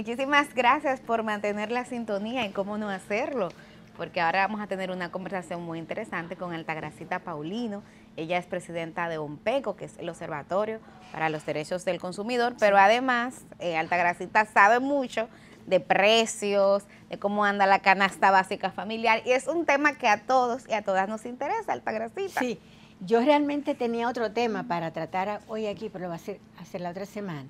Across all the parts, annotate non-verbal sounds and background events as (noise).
Muchísimas gracias por mantener la sintonía y cómo no hacerlo, porque ahora vamos a tener una conversación muy interesante con Altagracita Paulino. Ella es presidenta de OMPECO, que es el Observatorio para los Derechos del Consumidor, pero además eh, Altagracita sabe mucho de precios, de cómo anda la canasta básica familiar, y es un tema que a todos y a todas nos interesa, Altagracita. Sí, yo realmente tenía otro tema para tratar hoy aquí, pero lo va a hacer la otra semana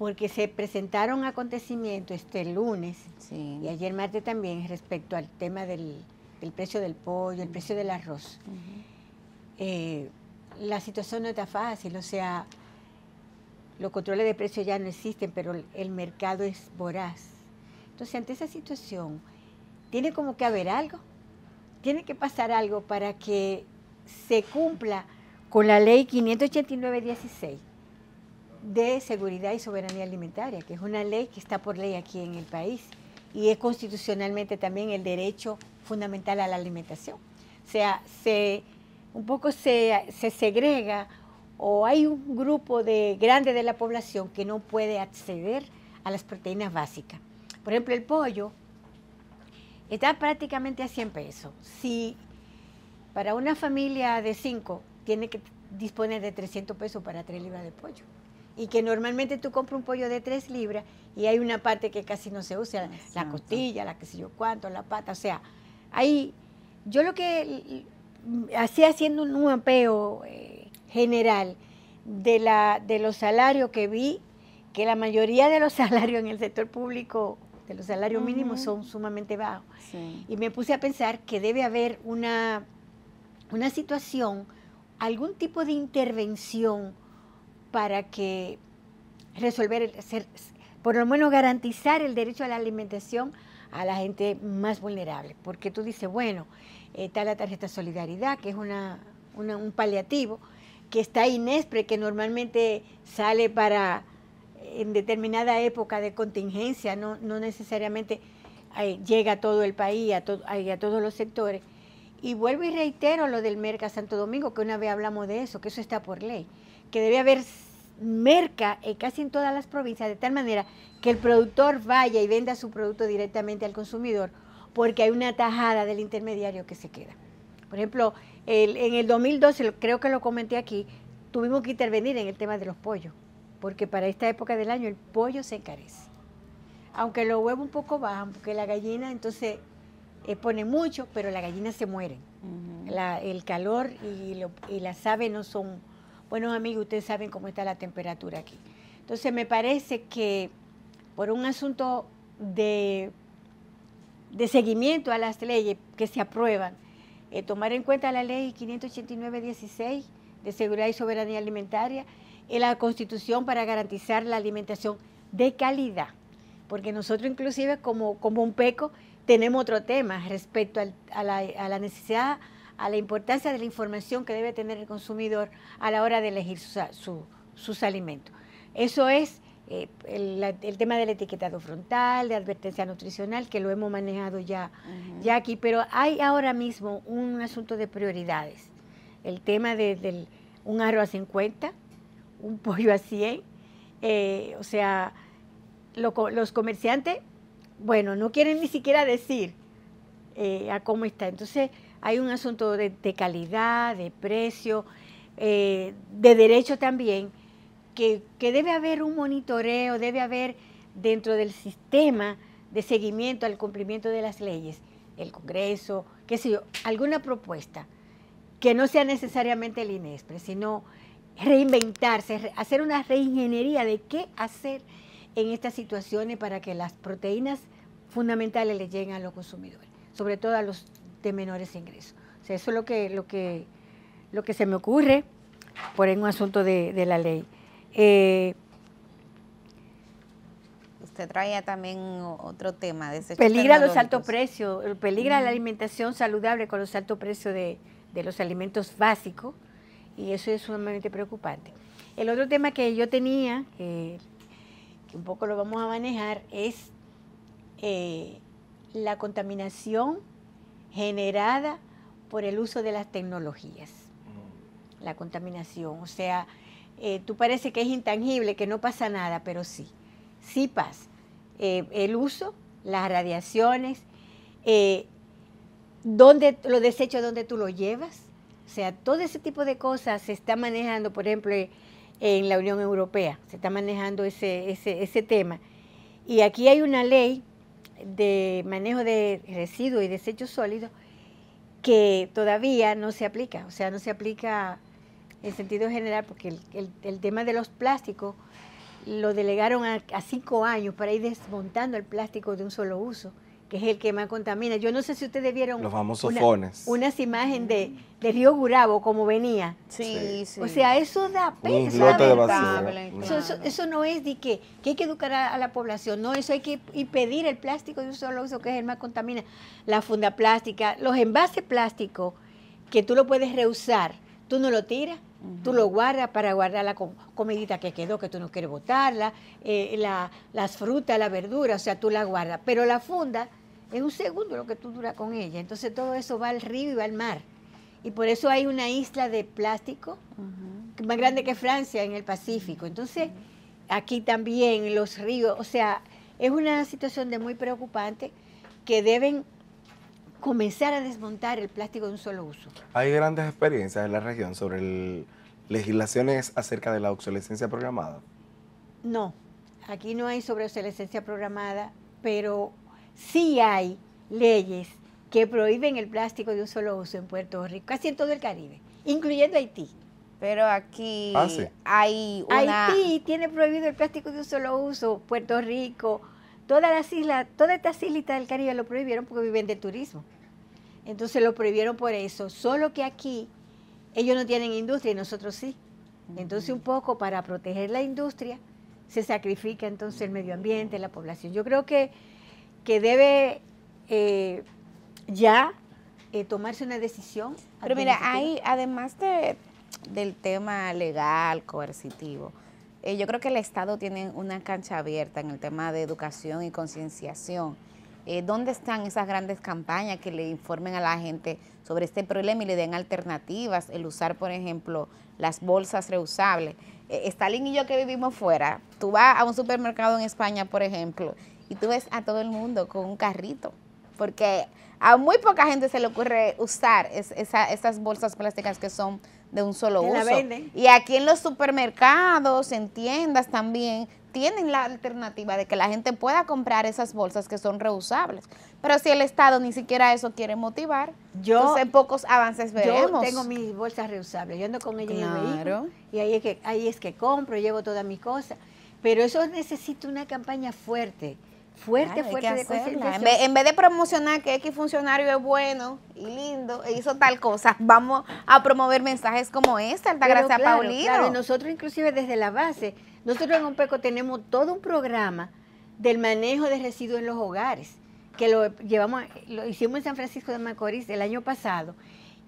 porque se presentaron acontecimientos este lunes y ayer martes también respecto al tema del, precio del pollo, el precio del arroz. Eh, la situación no está fácil, o sea, los controles de precio ya no existen, pero el mercado es voraz. Entonces, ante esa situación, tiene como que haber algo, tiene que pasar algo para que se cumpla con la ley 589-16 de Seguridad y Soberanía Alimentaria, que es una ley que está por ley aquí en el país y es constitucionalmente también el derecho fundamental a la alimentación. O sea, un poco se, segrega o hay un grupo de, grande de la población que no puede acceder a las proteínas básicas. Por ejemplo, el pollo está prácticamente a 100 pesos. Si para una familia de 5 tiene que disponer de 300 pesos para 3 libras de pollo y que normalmente tú compras un pollo de tres libras y hay una parte que casi no se usa, la, costilla, la que sé yo cuánto, la pata, o sea, ahí yo lo que hacía haciendo un mapeo eh, general de, la, de los salarios que vi, que la mayoría de los (laughs) salarios en el sector público, de los salarios mínimos, son sumamente bajos. Y me puse a pensar que debe haber una, una situación, algún tipo de intervención para que resolver, ser, por lo menos garantizar el derecho a la alimentación a la gente más vulnerable. Porque tú dices, bueno, está la tarjeta Solidaridad, que es una, un paliativo, que está Inespre, que normalmente sale para en determinada época de contingencia, no, necesariamente eh, llega a todo el país, a, a todos los sectores. Y vuelvo y reitero lo del Merca Santo Domingo, que una vez hablamos de eso, que eso está por ley que debe haber merca casi en todas las provincias, de tal manera que el productor vaya y venda su producto directamente al consumidor, porque hay una tajada del intermediario que se queda. Por ejemplo, en el 2012, creo que lo comenté aquí, tuvimos que intervenir en el tema de los pollos, porque para esta época del año el pollo se encarece. Aunque los huevos un poco bajan, porque la gallina entonces eh, pone mucho, pero las gallinas se mueren. el calor y, y las aves no son bueno, amigos, ustedes saben cómo está la temperatura aquí. Entonces, me parece que por un asunto de, de seguimiento a las leyes que se aprueban, eh, tomar en cuenta la ley 589-16 de seguridad y soberanía alimentaria, y la constitución para garantizar la alimentación de calidad, porque nosotros inclusive como, como un peco tenemos otro tema respecto a, la, a la necesidad a la importancia de la información que debe tener el consumidor a la hora de elegir sus, alimentos. Eso es eh, el, tema del etiquetado frontal, de advertencia nutricional, que lo hemos manejado ya, ya aquí, pero hay ahora mismo un asunto de prioridades. El tema de, un arroz a 50, un (laughs) pollo a 100, eh, o sea, los comerciantes, bueno, no quieren ni siquiera decir eh, a cómo está. Entonces, hay un asunto de, calidad, de precio, eh, de derecho también, que, que, debe haber un monitoreo, debe haber dentro del sistema de seguimiento al cumplimiento de las leyes, el Congreso, qué sé yo, alguna propuesta que no sea necesariamente el INESPRE, sino reinventarse, hacer una reingeniería de qué hacer en estas situaciones para que las proteínas fundamentales le lleguen a los consumidores, sobre todo a los de menores ingresos. O sea, eso es lo que, lo que, lo que se me ocurre por en un asunto de, la ley. Eh, Usted traía también otro tema de Peligra los altos precios, eh, peligra la alimentación saludable con los altos precios de, los alimentos básicos y eso es sumamente preocupante. El otro tema que yo tenía, que un poco lo vamos a manejar, es eh, la contaminación generada por el uso de las tecnologías, mm. la contaminación. O sea, eh, tú parece que es intangible, que no pasa nada, pero sí, sí pasa. Eh, el uso, las radiaciones, eh, dónde, los desechos, dónde tú lo llevas. O sea, todo ese tipo de cosas se está manejando, por ejemplo, en la Unión Europea, se está manejando ese, ese tema. Y aquí hay una ley de manejo de residuos y desechos sólidos que todavía no se aplica, o sea, no se aplica en sentido general porque el, tema de los plásticos lo delegaron a, cinco años para ir desmontando el plástico de un solo uso que es el que más contamina. Yo no sé si ustedes vieron los unas imágenes de, Río Gurabo como venía. Sí, sí. O sea, eso da pena. Eso, eso, no es de que, que hay que educar a, la población, no, eso hay que impedir el plástico Yo solo uso, que es el más contamina. La funda plástica, los envases plásticos que tú lo puedes reusar, tú no lo tiras. Tú lo guardas para guardar la comidita que quedó, que tú no quieres botarla, eh, las frutas, la verdura, o sea, tú la guardas. Pero la funda, es un segundo lo que tú duras con ella. Entonces todo eso va al río y va al mar. Y por eso hay una isla de plástico más grande que Francia en el Pacífico. Entonces, aquí también los ríos, o sea, es una situación de muy preocupante que deben comenzar a desmontar el plástico de un solo uso. Hay grandes experiencias en la región sobre legislaciones acerca de la obsolescencia programada. No, aquí no hay sobre obsolescencia programada, pero sí hay leyes que prohíben el plástico de un solo uso en Puerto Rico, casi en todo el Caribe, incluyendo Haití. Pero aquí ah, hay una... Haití tiene prohibido el plástico de un solo uso, Puerto Rico, todas las islas, todas estas islas del Caribe lo prohibieron porque viven del turismo. Entonces lo prohibieron por eso, solo que aquí ellos no tienen industria y nosotros sí. Entonces un poco para proteger la industria se sacrifica entonces el medio ambiente, la población. Yo creo que que debe eh, ya eh, tomarse una decisión. Pero mira, hay, además de, del tema legal, coercitivo, eh, yo creo que el Estado tiene una cancha abierta en el tema de educación y concienciación. ¿Dónde están esas grandes campañas que le informen a la gente sobre este problema y le den alternativas? El usar, por ejemplo, las bolsas reusables. Stalin y yo que vivimos fuera, tú vas a un supermercado en España, por ejemplo, y tú ves a todo el mundo con un carrito, porque a muy poca gente se le ocurre usar es, esas bolsas plásticas que son de un solo uso. Y aquí en los supermercados, en tiendas también, tienen la alternativa de que la gente pueda comprar esas bolsas que son reusables. Pero si el Estado ni siquiera eso quiere motivar, yo, entonces pocos avances veremos. Yo tengo mis bolsas reusables, yo ando con ellas y ahí es, que, ahí es que compro, llevo toda mi cosa. Pero eso necesita una campaña fuerte fuerte, fuerte de En, vez, de promocionar que X funcionario es bueno y lindo e hizo tal cosa, vamos a promover mensajes como este, gracias Paulina nosotros inclusive desde la base, nosotros en Unpeco tenemos todo un programa del manejo de residuos en los hogares, que lo llevamos, lo hicimos en San Francisco de Macorís el año pasado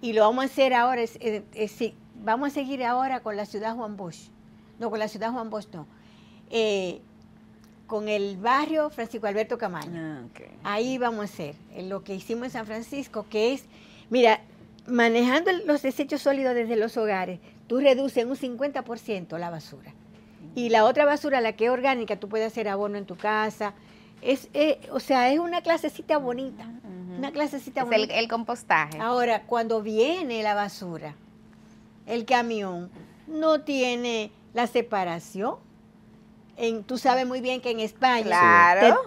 y lo vamos a hacer ahora, eh, eh, vamos a seguir ahora con la ciudad Juan Bosch, no, con la ciudad Juan Bosch no. Eh, con el barrio Francisco Alberto Camaño. Ah, Ahí vamos a hacer lo que hicimos en San Francisco, que es, mira, manejando los desechos sólidos desde los hogares, tú reduces un 50% la basura. Y la otra basura, la que es orgánica, tú puedes hacer abono en tu casa. Es, eh, o sea, es una clasecita bonita. Una clasecita bonita. El, el compostaje. Ahora, cuando viene la basura, el camión no tiene la separación tú sabes muy bien que en España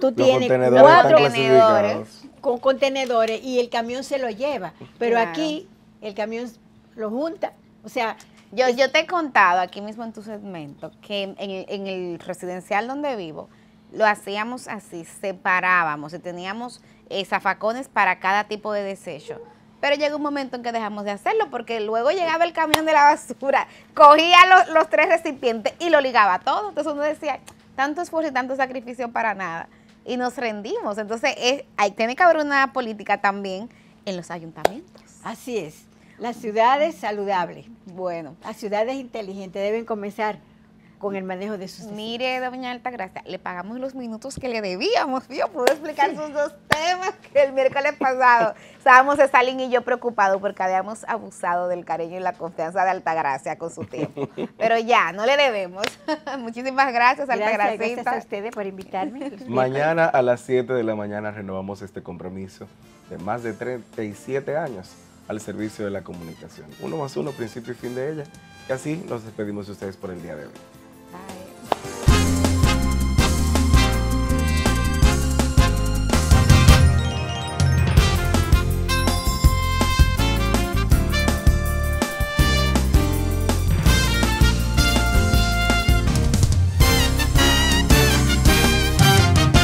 tú tienes cuatro contenedores con contenedores y el camión se lo lleva, pero aquí el camión lo junta, o sea... Yo, yo te he contado aquí mismo en tu segmento que en, el residencial donde vivo lo hacíamos así, separábamos y teníamos eh, zafacones para cada tipo de desecho. Pero llegó un momento en que dejamos de hacerlo porque luego llegaba el camión de la basura, cogía los, tres recipientes y lo ligaba todo. Entonces uno decía, tanto esfuerzo y tanto sacrificio para nada. Y nos rendimos. Entonces tiene que haber una política también en los ayuntamientos. Así es. Las ciudades saludables. Bueno. Las ciudades inteligentes deben comenzar con el manejo de sus... Mire, doña Altagracia, le pagamos los minutos que le debíamos, Yo por explicar sus dos temas que el miércoles pasado (laughs) estábamos Stalin y yo preocupados porque habíamos abusado del cariño y la confianza de Altagracia con su tiempo. (laughs) Pero ya, no le debemos. (laughs) Muchísimas gracias, Altagracia. Gracias, gracias a ustedes por invitarme. Mañana a las 7 de la mañana renovamos este compromiso de más de 37 años al servicio de la comunicación. Uno más uno, principio y fin de ella. Y así nos despedimos de ustedes por el día de hoy.